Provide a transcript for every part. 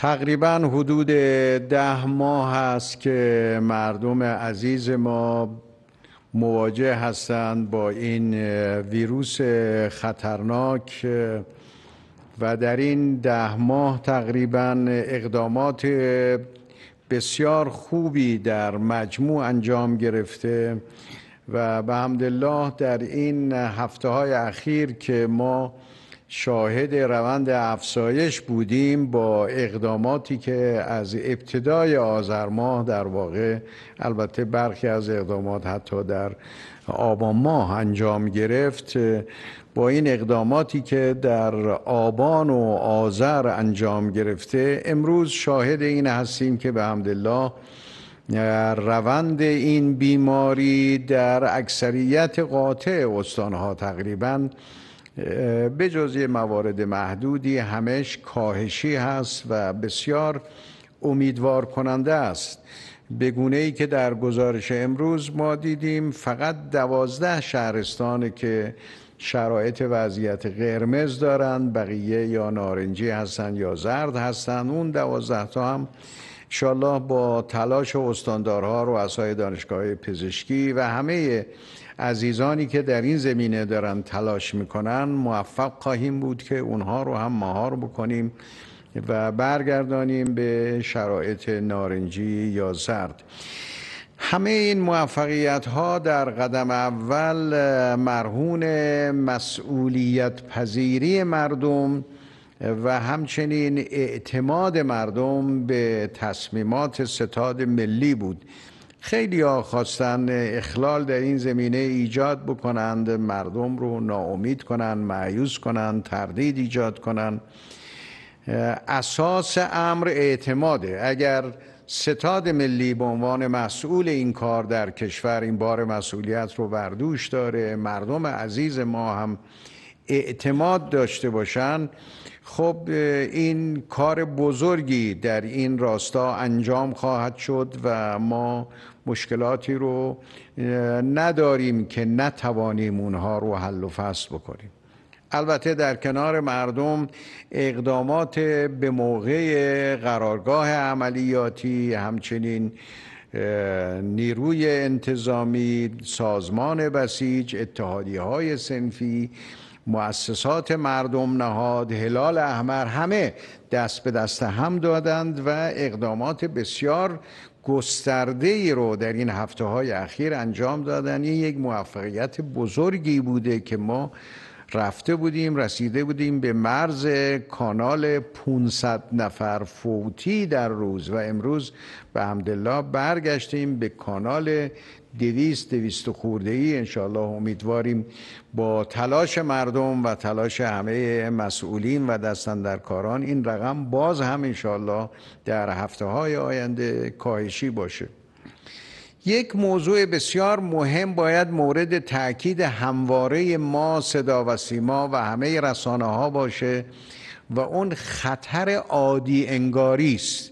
تقریبا حدود ده ماه است که مردم عزیز ما مواجه هستند با این ویروس خطرناک و در این ده ماه تقریبا اقدامات بسیار خوبی در مجموع انجام گرفته و به حمدالله در این هفته های اخیر که ما شاهد روند افزایش بودیم با اقداماتی که از ابتدای آذر ماه در واقع البته برخی از اقدامات حتی در آبان ماه انجام گرفت با این اقداماتی که در آبان و آذر انجام گرفته امروز شاهد این هستیم که به الله، روند این بیماری در اکثریت قاطع استانها تقریباً به جز موارد محدودی همش کاهشی هست و بسیار امیدوار کننده است به گونه ای که در گزارش امروز ما دیدیم فقط دوازده شهرستان که شرایط وضعیت قرمز دارند بقیه یا نارنجی هستند یا زرد هستند اون دوازده تا هم شالله با تلاش استاندارها استاندارها رؤسای دانشگاه پزشکی و همه عزیزانی که در این زمینه دارن تلاش میکنن موفق خواهیم بود که اونها رو هم مهار بکنیم و برگردانیم به شرایط نارنجی یا زرد همه این موفقیت ها در قدم اول مرهون مسئولیت پذیری مردم و همچنین اعتماد مردم به تصمیمات ستاد ملی بود خیلی ها خواستن اخلال در این زمینه ایجاد بکنند مردم رو ناامید کنند معیوز کنند تردید ایجاد کنند اساس امر اعتماده اگر ستاد ملی به عنوان مسئول این کار در کشور این بار مسئولیت رو بردوش داره مردم عزیز ما هم اعتماد داشته باشند، خب این کار بزرگی در این راستا انجام خواهد شد و ما مشکلاتی رو نداریم که نتوانیم اونها رو حل و فصل بکنیم البته در کنار مردم اقدامات به موقع قرارگاه عملیاتی همچنین نیروی انتظامی سازمان بسیج اتحادی های سنفی مؤسسات مردم نهاد هلال احمر همه دست به دست هم دادند و اقدامات بسیار گسترده ای رو در این هفته های اخیر انجام دادن این یک موفقیت بزرگی بوده که ما رفته بودیم رسیده بودیم به مرز کانال 500 نفر فوتی در روز و امروز به همدلله برگشتیم به کانال دویست دویست خورده ای انشاءالله امیدواریم با تلاش مردم و تلاش همه مسئولین و دستندرکاران این رقم باز هم انشالله در هفته های آینده کاهشی باشه یک موضوع بسیار مهم باید مورد تاکید همواره ما صدا و سیما و همه رسانه ها باشه و اون خطر عادی انگاری است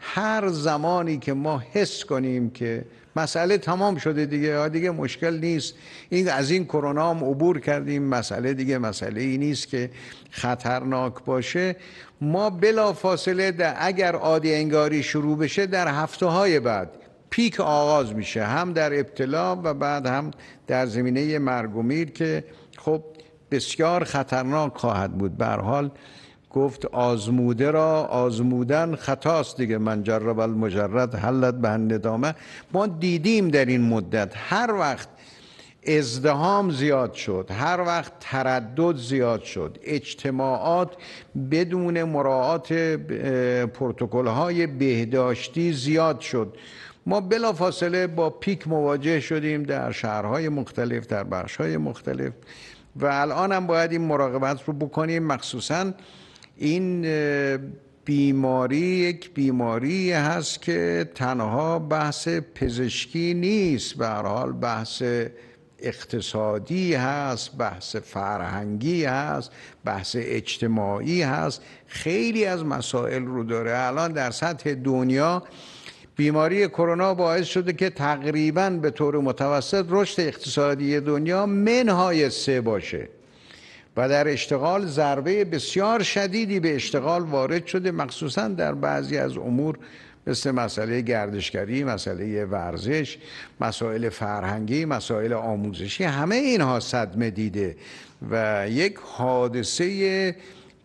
هر زمانی که ما حس کنیم که مسئله تمام شده دیگه دیگه مشکل نیست این از این کرونا هم عبور کردیم مسئله دیگه مسئله ای نیست که خطرناک باشه ما بلا فاصله در اگر عادی انگاری شروع بشه در هفته های بعد پیک آغاز میشه هم در ابتلا و بعد هم در زمینه مرگومیر که خب بسیار خطرناک خواهد بود به حال گفت آزموده را آزمودن خطاست دیگه من جرب المجرد حلت به ندامه ما دیدیم در این مدت هر وقت ازدهام زیاد شد هر وقت تردد زیاد شد اجتماعات بدون مراعات پرتکل های بهداشتی زیاد شد ما بلافاصله با پیک مواجه شدیم در شهرهای مختلف در بخشهای مختلف و الان هم باید این مراقبت رو بکنیم مخصوصاً این بیماری یک بیماری هست که تنها بحث پزشکی نیست به حال بحث اقتصادی هست بحث فرهنگی هست بحث اجتماعی هست خیلی از مسائل رو داره الان در سطح دنیا بیماری کرونا باعث شده که تقریبا به طور متوسط رشد اقتصادی دنیا منهای سه باشه و در اشتغال ضربه بسیار شدیدی به اشتغال وارد شده مخصوصا در بعضی از امور مثل مسئله گردشگری، مسئله ورزش، مسائل فرهنگی، مسائل آموزشی همه اینها صدمه دیده و یک حادثه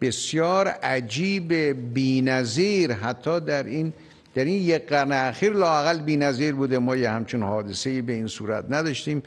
بسیار عجیب بینظیر حتی در این در این یک قرن اخیر لاقل بی بوده ما یه همچون حادثه به این صورت نداشتیم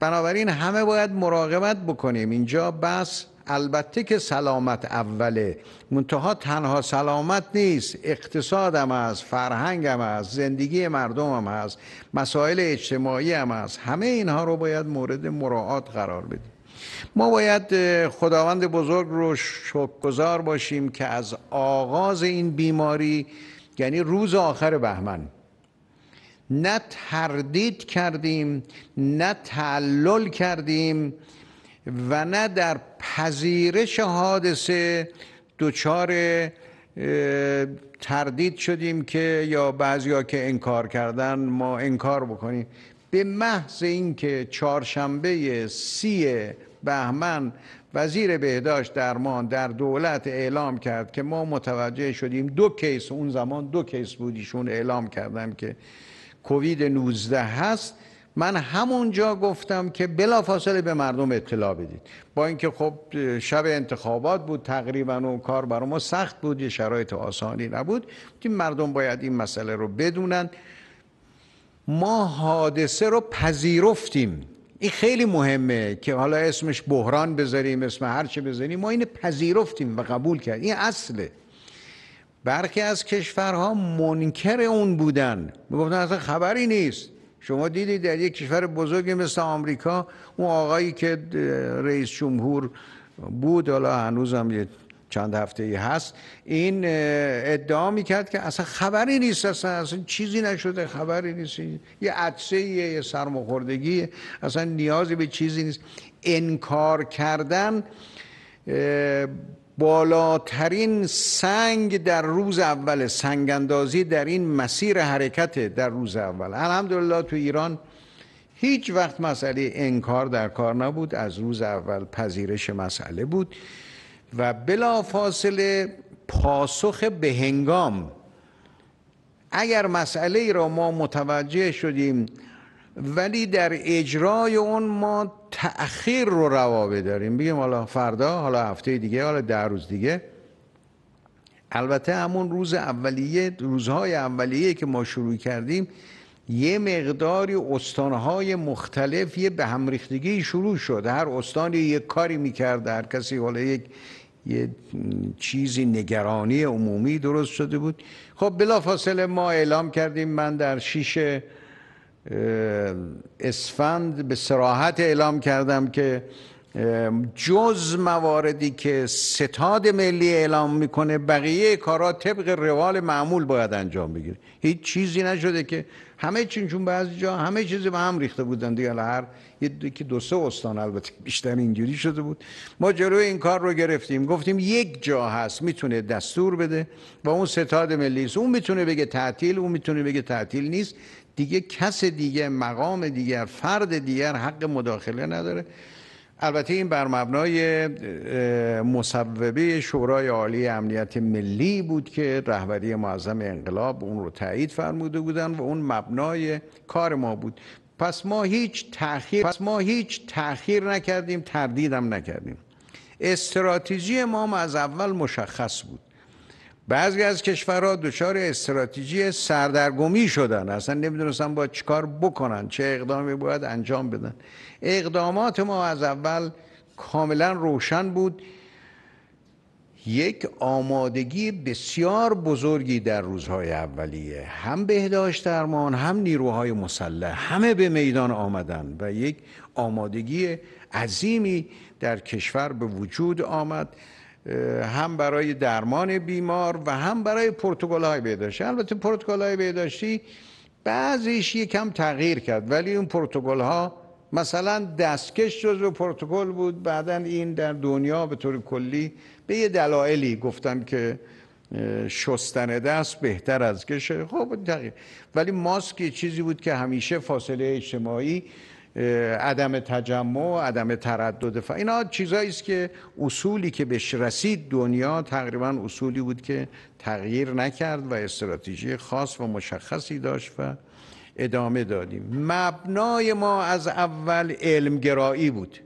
بنابراین همه باید مراقبت بکنیم اینجا بس البته که سلامت اوله منتها تنها سلامت نیست اقتصادم است فرهنگم است زندگی مردمم هست مسائل اجتماعی هم هست همه اینها رو باید مورد مراعات قرار بدیم ما باید خداوند بزرگ رو شکرگزار باشیم که از آغاز این بیماری یعنی روز آخر بهمن نه تردید کردیم نه تعلل کردیم و نه در پذیرش حادثه دچار تردید شدیم که یا بعضیا که انکار کردن ما انکار بکنیم به محض اینکه چهارشنبه سی بهمن وزیر بهداشت درمان در دولت اعلام کرد که ما متوجه شدیم دو کیس اون زمان دو کیس بودیشون اعلام کردن که کووید 19 هست من همونجا گفتم که بلافاصله به مردم اطلاع بدید با اینکه خب شب انتخابات بود تقریبا و کار برای ما سخت بود یه شرایط آسانی نبود این مردم باید این مسئله رو بدونن ما حادثه رو پذیرفتیم این خیلی مهمه که حالا اسمش بحران بذاریم اسم هرچه بذاریم ما این پذیرفتیم و قبول کردیم این اصله برخی از کشورها منکر اون بودن میگفتن اصلا خبری نیست شما دیدید در یک کشور بزرگی مثل آمریکا اون آقایی که رئیس جمهور بود حالا هنوز هم یه چند هفته ای هست این ادعا میکرد که اصلا خبری نیست اصلا, اصلا چیزی نشده خبری نیست یه عدسه یه سرمخوردگی اصلا نیازی به چیزی نیست انکار کردن بالاترین سنگ در روز اول سنگ اندازی در این مسیر حرکت در روز اول الحمدلله تو ایران هیچ وقت مسئله انکار در کار نبود از روز اول پذیرش مسئله بود و بلا فاصله پاسخ به هنگام اگر مسئله ای را ما متوجه شدیم ولی در اجرای اون ما تأخیر رو روا داریم بگیم حالا فردا حالا هفته دیگه حالا ده روز دیگه البته همون روز اولیه روزهای اولیه که ما شروع کردیم یه مقداری استانهای مختلف یه به هم ریختگی شروع شد هر استان یه کاری میکرد هر کسی حالا یک یه چیزی نگرانی عمومی درست شده بود خب بلافاصله ما اعلام کردیم من در شیشه اسفند به سراحت اعلام کردم که جز مواردی که ستاد ملی اعلام میکنه بقیه کارا طبق روال معمول باید انجام بگیره هیچ چیزی نشده که همه چین چون بعضی جا همه چیزی به هم ریخته بودن دیگه هر یکی دو سه استان البته بیشتر اینجوری شده بود ما جلو این کار رو گرفتیم گفتیم یک جا هست میتونه دستور بده و اون ستاد ملی است اون میتونه بگه تعطیل اون میتونه بگه تعطیل نیست دیگه کس دیگه مقام دیگر فرد دیگر حق مداخله نداره البته این بر مبنای مصوبه شورای عالی امنیت ملی بود که رهبری معظم انقلاب اون رو تایید فرموده بودن و اون مبنای کار ما بود پس ما هیچ تاخیر پس ما هیچ تاخیر نکردیم تردیدم نکردیم استراتژی ما از اول مشخص بود بعضی از کشورها دچار استراتژی سردرگمی شدن اصلا نمیدونستن با چیکار بکنن چه اقدامی باید انجام بدن اقدامات ما از اول کاملا روشن بود یک آمادگی بسیار بزرگی در روزهای اولیه هم بهداشت درمان هم نیروهای مسلح همه به میدان آمدن و یک آمادگی عظیمی در کشور به وجود آمد هم برای درمان بیمار و هم برای پروتکل های بهداشتی البته پروتکل های بهداشتی بعضیش یکم تغییر کرد ولی اون پروتکل ها مثلا دستکش جزو پروتکل بود بعدا این در دنیا به طور کلی به یه دلایلی گفتم که شستن دست بهتر از کشه خب تغییر ولی ماسک چیزی بود که همیشه فاصله اجتماعی عدم تجمع عدم تردد ف... اینا چیزایی است که اصولی که بهش رسید دنیا تقریبا اصولی بود که تغییر نکرد و استراتژی خاص و مشخصی داشت و ادامه دادیم مبنای ما از اول علمگرایی بود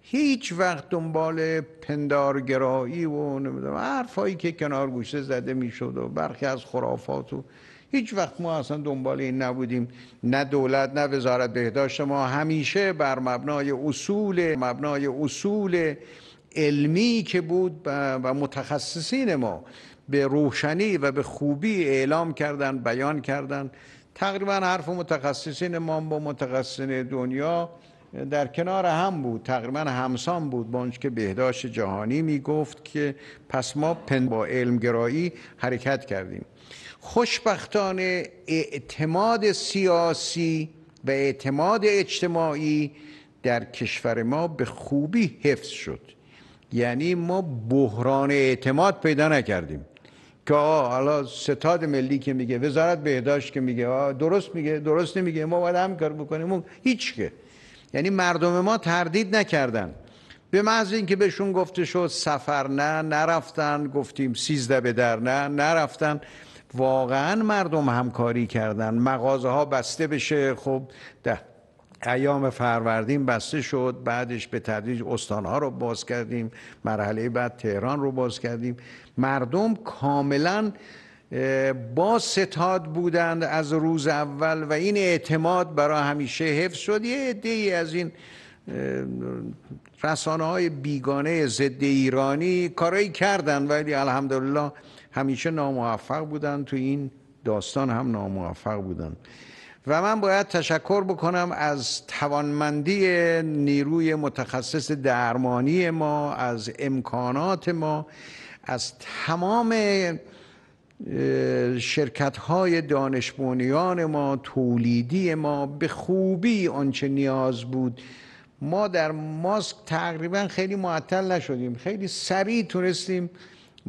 هیچ وقت دنبال پندارگرایی و نمیدونم حرفایی که کنار گوشه زده میشد و برخی از خرافات و هیچ وقت ما اصلا دنبال این نبودیم نه دولت نه وزارت بهداشت ما همیشه بر مبنای اصول مبنای اصول علمی که بود و متخصصین ما به روشنی و به خوبی اعلام کردن بیان کردن تقریبا حرف متخصصین ما با متخصصین دنیا در کنار هم بود تقریبا همسان بود با که بهداشت جهانی میگفت که پس ما پن با علمگرایی حرکت کردیم خوشبختانه اعتماد سیاسی و اعتماد اجتماعی در کشور ما به خوبی حفظ شد یعنی ما بحران اعتماد پیدا نکردیم که آه حالا ستاد ملی که میگه وزارت بهداشت که میگه آه درست میگه درست نمیگه ما باید هم کار بکنیم هیچ که یعنی مردم ما تردید نکردن به محض اینکه بهشون گفته شد سفر نه نرفتن گفتیم سیزده به در نه نرفتن واقعا مردم همکاری کردن مغازه ها بسته بشه خب ده ایام فروردین بسته شد بعدش به تدریج ها رو باز کردیم مرحله بعد تهران رو باز کردیم مردم کاملا با ستاد بودند از روز اول و این اعتماد برای همیشه حفظ شد یه عده از این رسانه های بیگانه ضد ایرانی کارایی کردند ولی الحمدلله همیشه ناموفق بودن تو این داستان هم ناموفق بودن و من باید تشکر بکنم از توانمندی نیروی متخصص درمانی ما از امکانات ما از تمام شرکت های دانشبونیان ما تولیدی ما به خوبی آنچه نیاز بود ما در ماسک تقریبا خیلی معطل نشدیم خیلی سریع تونستیم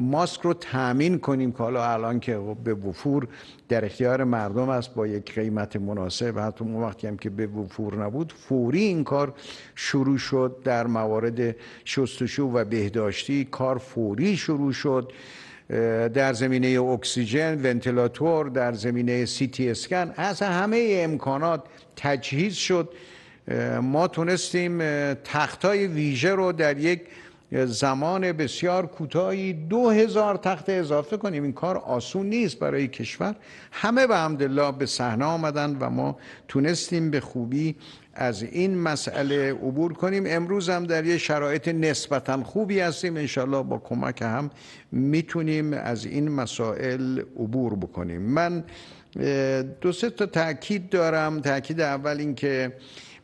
ماسک رو تامین کنیم که حالا الان که به وفور در اختیار مردم است با یک قیمت مناسب حتی اون وقتی هم که به وفور نبود فوری این کار شروع شد در موارد شستشو و بهداشتی کار فوری شروع شد در زمینه اکسیژن ونتیلاتور در زمینه سی تی اسکن از همه امکانات تجهیز شد ما تونستیم تختای ویژه رو در یک زمان بسیار کوتاهی دو هزار تخت اضافه کنیم این کار آسون نیست برای کشور همه به همدلله به صحنه آمدن و ما تونستیم به خوبی از این مسئله عبور کنیم امروز هم در یه شرایط نسبتا خوبی هستیم انشالله با کمک هم میتونیم از این مسائل عبور بکنیم من دو سه تا تاکید دارم تاکید اول اینکه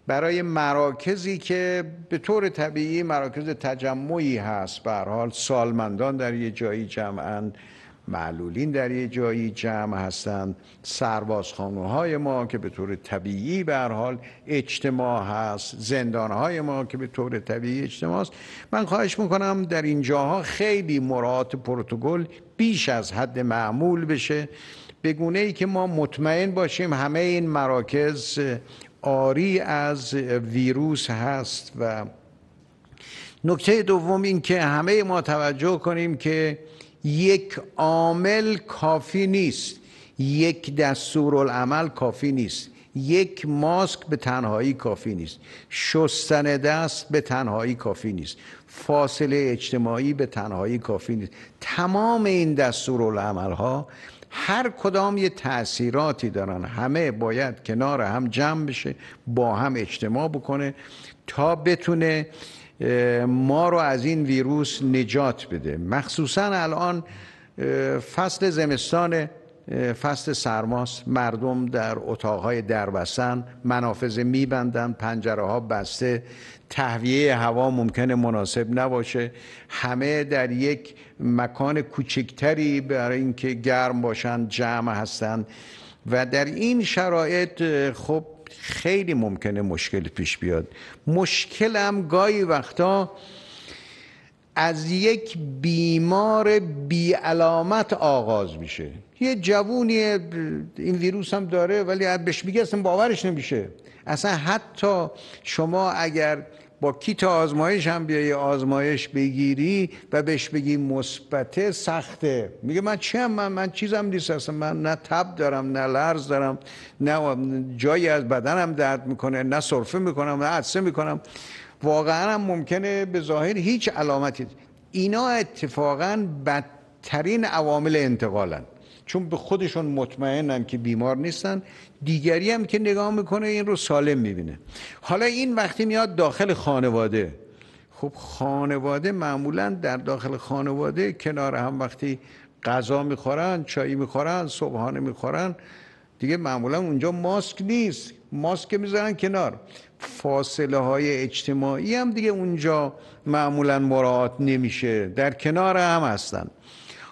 برای مراکزی که به طور طبیعی مراکز تجمعی هست به حال سالمندان در یه جایی جمعند معلولین در یه جایی جمع هستند های ما که به طور طبیعی به حال اجتماع هست زندانهای ما که به طور طبیعی اجتماع است من خواهش میکنم در این جاها خیلی مراعات پروتکل بیش از حد معمول بشه به ای که ما مطمئن باشیم همه این مراکز آری از ویروس هست و نکته دوم این که همه ما توجه کنیم که یک عامل کافی نیست یک دستورالعمل کافی نیست یک ماسک به تنهایی کافی نیست شستن دست به تنهایی کافی نیست فاصله اجتماعی به تنهایی کافی نیست تمام این العمل ها هر کدام یه تاثیراتی دارن همه باید کنار هم جمع بشه با هم اجتماع بکنه تا بتونه ما رو از این ویروس نجات بده مخصوصا الان فصل زمستان فست سرماست مردم در اتاقهای دربستن منافذ میبندن پنجره ها بسته تهویه هوا ممکنه مناسب نباشه همه در یک مکان کوچکتری برای اینکه گرم باشن جمع هستن و در این شرایط خب خیلی ممکنه مشکل پیش بیاد مشکل هم گاهی وقتا از یک بیمار بی علامت آغاز میشه یه جوونی این ویروس هم داره ولی بهش میگه اصلا باورش نمیشه اصلا حتی شما اگر با کیت آزمایش هم بیایی آزمایش بگیری و بهش بگی مثبته سخته میگه من چی هم من, من چیزم نیست اصلا من نه تب دارم نه لرز دارم نه جایی از بدنم درد میکنه نه صرفه میکنم نه عدسه میکنم واقعا هم ممکنه به ظاهر هیچ علامتی اینا اتفاقا بدترین عوامل انتقالن چون به خودشون مطمئنن که بیمار نیستن دیگری هم که نگاه میکنه این رو سالم میبینه حالا این وقتی میاد داخل خانواده خب خانواده معمولا در داخل خانواده کنار هم وقتی غذا میخورن چایی میخورن صبحانه میخورن دیگه معمولا اونجا ماسک نیست ماسک میذارن کنار فاصله های اجتماعی هم دیگه اونجا معمولا مراعات نمیشه در کنار هم هستن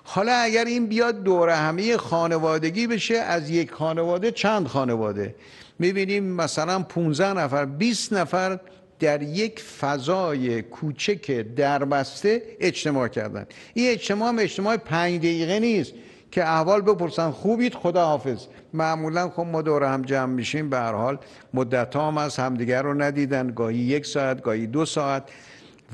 حالا اگر این بیاد دور همه خانوادگی بشه از یک خانواده چند خانواده میبینیم مثلا 15 نفر 20 نفر در یک فضای کوچک دربسته اجتماع کردن این اجتماع هم اجتماع پنج دقیقه نیست که احوال بپرسن خوبید خدا حافظ معمولا خب ما دور هم جمع میشیم به هر حال مدت هم از همدیگر رو ندیدن گاهی یک ساعت گاهی دو ساعت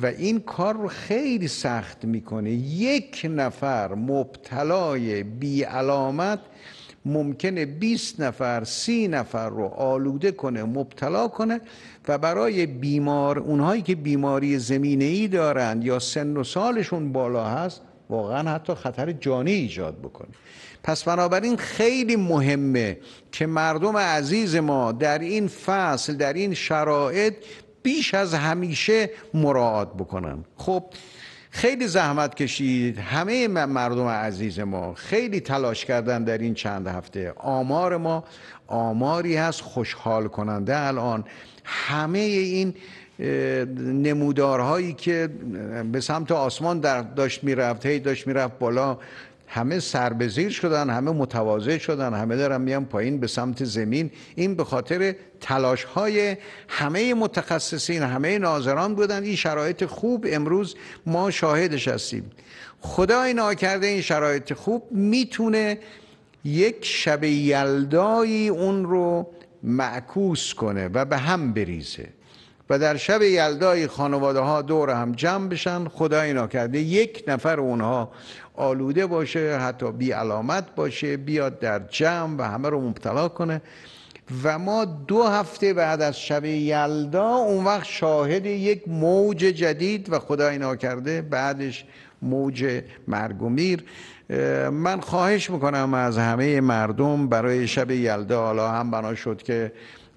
و این کار رو خیلی سخت میکنه یک نفر مبتلای بی علامت ممکنه 20 نفر سی نفر رو آلوده کنه مبتلا کنه و برای بیمار اونهایی که بیماری زمینه ای دارند یا سن و سالشون بالا هست واقعا حتی خطر جانی ایجاد بکنه پس بنابراین خیلی مهمه که مردم عزیز ما در این فصل در این شرایط بیش از همیشه مراعات بکنن خب خیلی زحمت کشید همه مردم عزیز ما خیلی تلاش کردن در این چند هفته آمار ما آماری هست خوشحال کننده الان همه این نمودارهایی که به سمت آسمان در داشت میرفت هی داشت میرفت بالا همه سر شدن همه متواضع شدن همه دارن میان پایین به سمت زمین این به خاطر تلاش های همه متخصصین همه ناظران بودن این شرایط خوب امروز ما شاهدش هستیم خدای ناکرده این شرایط خوب میتونه یک شب یلدایی اون رو معکوس کنه و به هم بریزه و در شب یلدای خانواده ها دور هم جمع بشن خدای کرده یک نفر اونها آلوده باشه حتی بی علامت باشه بیاد در جمع و همه رو مبتلا کنه و ما دو هفته بعد از شب یلدا اون وقت شاهد یک موج جدید و خدای کرده بعدش موج مرگ و میر من خواهش میکنم از همه مردم برای شب یلدا حالا هم بنا شد که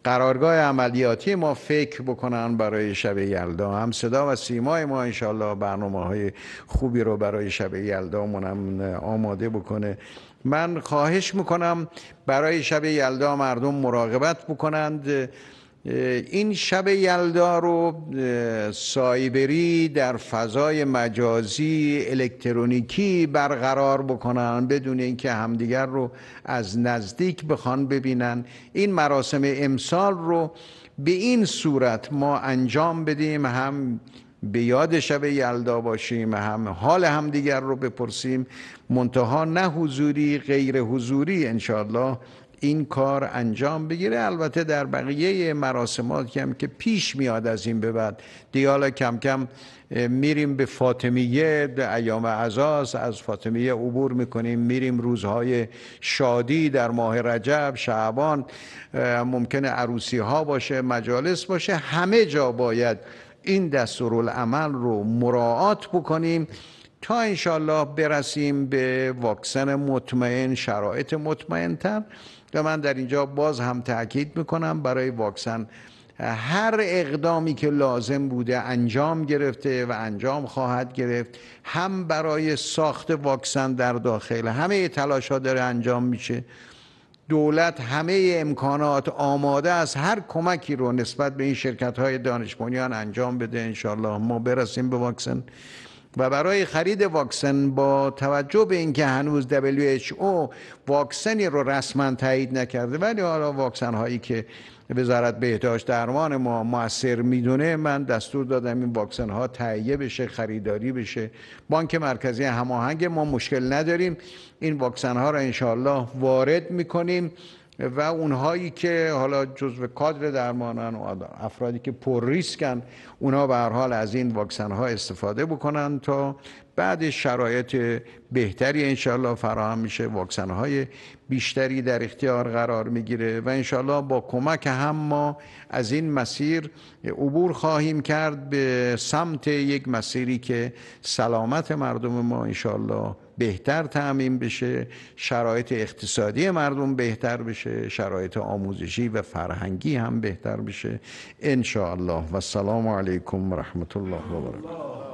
قرارگاه عملیاتی ما فکر بکنن برای شب یلدا هم صدا و سیمای ما انشالله برنامه های خوبی رو برای شب یلدا هم آماده بکنه من خواهش میکنم برای شب یلدا مردم مراقبت بکنند این شب یلدا رو سایبری در فضای مجازی الکترونیکی برقرار بکنن بدون اینکه همدیگر رو از نزدیک بخوان ببینن این مراسم امسال رو به این صورت ما انجام بدیم هم به یاد شب یلدا باشیم هم حال همدیگر رو بپرسیم منتها نه حضوری غیر حضوری انشالله این کار انجام بگیره البته در بقیه مراسمات هم که پیش میاد از این به بعد دیالا کم کم میریم به فاطمیه ایام عزاز از فاطمیه عبور میکنیم میریم روزهای شادی در ماه رجب شعبان ممکنه عروسی ها باشه مجالس باشه همه جا باید این دستورالعمل رو مراعات بکنیم تا انشالله برسیم به واکسن مطمئن شرایط مطمئن تر و من در اینجا باز هم تاکید میکنم برای واکسن هر اقدامی که لازم بوده انجام گرفته و انجام خواهد گرفت هم برای ساخت واکسن در داخل همه تلاش داره انجام میشه دولت همه امکانات آماده است هر کمکی رو نسبت به این شرکت های دانش انجام بده انشالله ما برسیم به واکسن و برای خرید واکسن با توجه به اینکه هنوز WHO واکسنی رو رسما تایید نکرده ولی حالا واکسن هایی که وزارت بهداشت درمان ما موثر میدونه من دستور دادم این واکسن ها تهیه بشه خریداری بشه بانک مرکزی هماهنگ ما مشکل نداریم این واکسن ها را انشالله وارد میکنیم و اونهایی که حالا جزء کادر درمانن و افرادی که پر ریسکن اونها به هر حال از این واکسن ها استفاده بکنن تا بعد شرایط بهتری انشالله فراهم میشه واکسن های بیشتری در اختیار قرار میگیره و انشالله با کمک هم ما از این مسیر عبور خواهیم کرد به سمت یک مسیری که سلامت مردم ما انشالله بهتر تعمین بشه شرایط اقتصادی مردم بهتر بشه شرایط آموزشی و فرهنگی هم بهتر بشه ان الله و سلام علیکم و رحمت الله و برکاته